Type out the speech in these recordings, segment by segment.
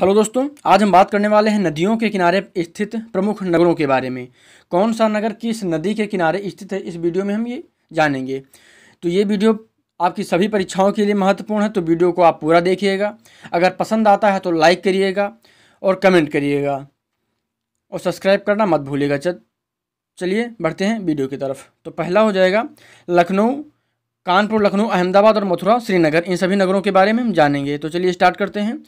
hello दोस्तों आज हम बात करने वाले हैं नदियों के किनारे स्थित प्रमुख नगरों के बारे में कौन सा नगर किस नदी के किनारे स्थित है इस वीडियो में हम ये जानेंगे तो ये वीडियो आपकी सभी परीक्षाओं के लिए महत्वपूर्ण है तो वीडियो को आप पूरा देखिएगा अगर पसंद आता है तो लाइक करिएगा और कमेंट करिएगा और सब्सक्राइब करना मत भूलिएगा चल चलिए बढ़ते हैं वीडियो की तरफ तो पहला हो जाएगा लखनऊ कानपुर लखनऊ अहमदाबाद और मथुरा श्रीनगर इन सभी नगरों के बारे में हम जानेंगे तो चलिए स्टार्ट करते हैं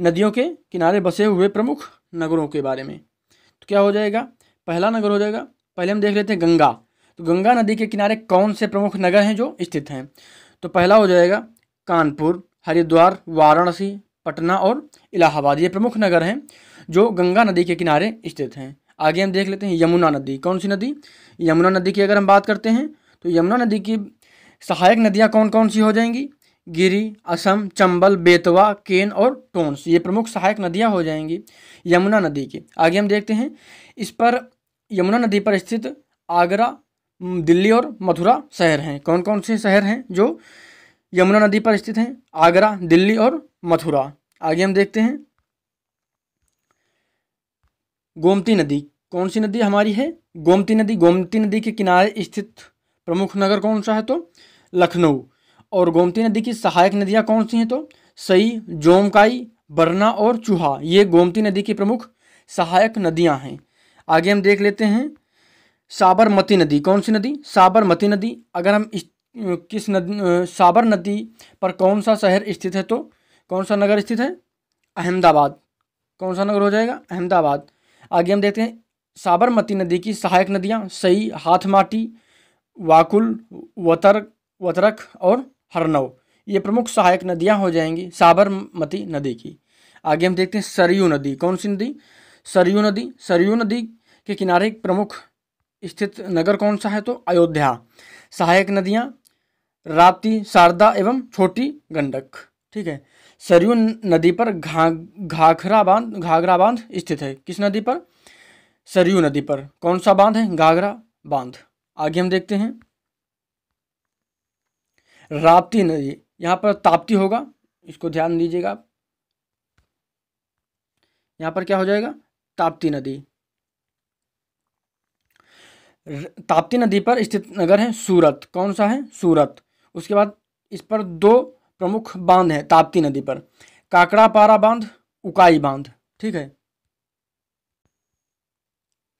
नदियों के किनारे बसे हुए प्रमुख नगरों के बारे में तो क्या हो जाएगा पहला नगर हो जाएगा पहले हम देख लेते हैं गंगा तो गंगा नदी के किनारे कौन से प्रमुख नगर हैं जो स्थित हैं तो पहला हो जाएगा कानपुर हरिद्वार वाराणसी पटना और इलाहाबाद ये प्रमुख नगर हैं जो गंगा नदी के किनारे स्थित हैं आगे हम देख लेते हैं यमुना नदी कौन सी नदी यमुना नदी की अगर हम बात करते हैं तो यमुना नदी की सहायक नदियाँ कौन कौन सी हो जाएंगी गिरी असम चंबल बेतवा केन और टोंस ये प्रमुख सहायक नदियां हो जाएंगी यमुना नदी की आगे हम देखते हैं इस पर यमुना नदी पर स्थित आगरा दिल्ली और मथुरा शहर हैं कौन कौन से शहर हैं जो यमुना नदी पर स्थित हैं आगरा दिल्ली और मथुरा आगे हम देखते हैं गोमती नदी कौन सी नदी हमारी है गोमती नदी गोमती नदी के किनारे स्थित प्रमुख नगर कौन सा है तो लखनऊ और गोमती नदी की सहायक नदियाँ कौन सी हैं तो सई जोमकाई बरना और चूहा ये गोमती नदी की प्रमुख सहायक नदियाँ हैं आगे हम देख लेते हैं साबरमती नदी कौन सी नदी साबरमती नदी अगर हम इस, किस नदी साबर नदी पर कौन सा शहर स्थित है तो कौन सा नगर स्थित है अहमदाबाद कौन सा नगर हो जाएगा अहमदाबाद आगे हम देखते हैं साबरमती नदी की सहायक नदियाँ सई हाथमाटी वाकुल वतर वतरख और हरनौ ये प्रमुख सहायक नदियाँ हो जाएंगी साबरमती नदी की आगे हम देखते हैं सरयू नदी कौन सी नदी सरयू नदी सरयू नदी के किनारे प्रमुख स्थित नगर कौन सा है तो अयोध्या सहायक नदियां राप्ती शारदा एवं छोटी गंडक ठीक है सरयू नदी पर घा घाघरा बांध घाघरा बांध स्थित है किस नदी पर सरयू नदी पर कौन सा बांध है घाघरा बांध आगे हम देखते हैं राप्ती नदी यहाँ पर ताप्ती होगा इसको ध्यान दीजिएगा आप यहाँ पर क्या हो जाएगा ताप्ती नदी ताप्ती नदी पर स्थित नगर है सूरत कौन सा है सूरत उसके बाद इस पर दो प्रमुख बांध है ताप्ती नदी पर काकड़ापारा बांध उकाई बांध ठीक है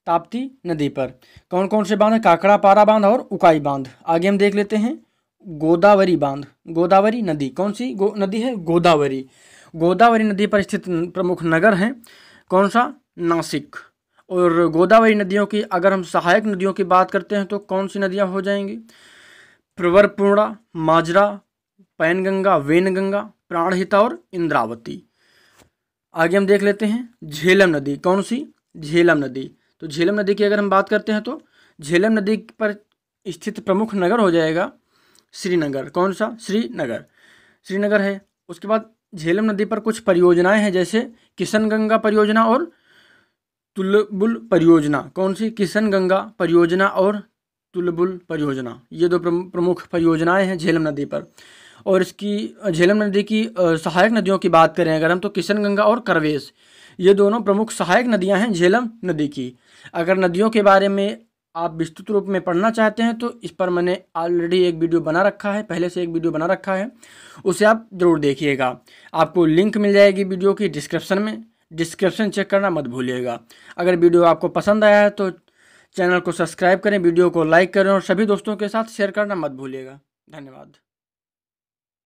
ताप्ती नदी पर कौन कौन से बांध काकड़ा काकड़ापारा बांध और उकाई बांध आगे हम देख लेते हैं गोदावरी बांध गोदावरी नदी कौन सी गो, नदी है गोदावरी गोदावरी नदी पर स्थित प्रमुख नगर हैं कौन सा नासिक और गोदावरी नदियों की अगर हम सहायक नदियों की बात करते हैं तो कौन सी नदियाँ हो जाएंगी प्रवरपूर्णा माजरा पैनगंगा वेनगंगा प्राणहिता और इंद्रावती आगे हम देख लेते हैं झेलम नदी कौन सी झेलम नदी तो झेलम नदी की अगर हम बात करते हैं तो झेलम नदी पर स्थित प्रमुख नगर हो जाएगा श्रीनगर कौन सा श्रीनगर श्रीनगर है उसके बाद झेलम नदी पर कुछ परियोजनाएं हैं जैसे किशन गंगा परियोजना और तुलबुल परियोजना कौन सी किशन गंगा परियोजना और तुलबुल परियोजना ये दो प्रमुख परियोजनाएं हैं झेलम नदी पर और इसकी झेलम नदी की सहायक नदियों की बात करें अगर हम तो किशन गंगा और करवेश ये दोनों प्रमुख सहायक नदियां हैं झेलम नदी की अगर नदियों के बारे में आप विस्तृत रूप में पढ़ना चाहते हैं तो इस पर मैंने ऑलरेडी एक वीडियो बना रखा है पहले से एक वीडियो बना रखा है उसे आप ज़रूर देखिएगा आपको लिंक मिल जाएगी वीडियो की डिस्क्रिप्शन में डिस्क्रिप्शन चेक करना मत भूलिएगा अगर वीडियो आपको पसंद आया है तो चैनल को सब्सक्राइब करें वीडियो को लाइक करें और सभी दोस्तों के साथ शेयर करना मत भूलिएगा धन्यवाद